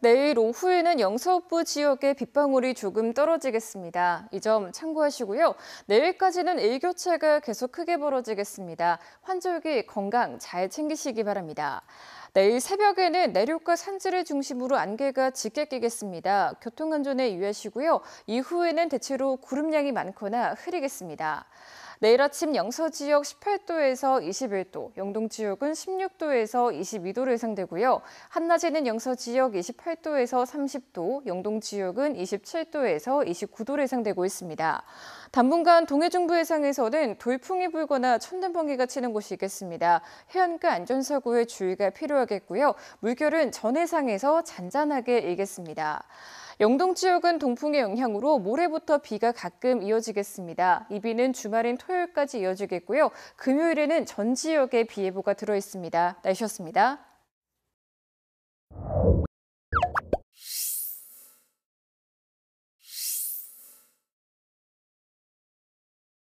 내일 오후에는 영서부 지역에 빗방울이 조금 떨어지겠습니다. 이 점 참고하시고요. 내일까지는 일교차가 계속 크게 벌어지겠습니다. 환절기 건강 잘 챙기시기 바랍니다. 내일 새벽에는 내륙과 산지를 중심으로 안개가 짙게 끼겠습니다. 교통안전에 유의하시고요. 이후에는 대체로 구름량이 많거나 흐리겠습니다. 내일 아침 영서 지역 18도에서 21도, 영동 지역은 16도에서 22도를 예상되고요. 한낮에는 영서 지역 28도에서 30도, 영동 지역은 27도에서 29도를 예상되고 있습니다. 당분간 동해 중부 해상에서는 돌풍이 불거나 천둥번개가 치는 곳이 있겠습니다. 해안가 안전사고에 주의가 필요하겠고요. 물결은 전해상에서 잔잔하게 일겠습니다. 영동 지역은 동풍의 영향으로 모레부터 비가 가끔 이어지겠습니다. 이 비는 주말인 토요일까지 이어지겠고요. 금요일에는 전 지역에 비 예보가 들어 있습니다. 날씨였습니다.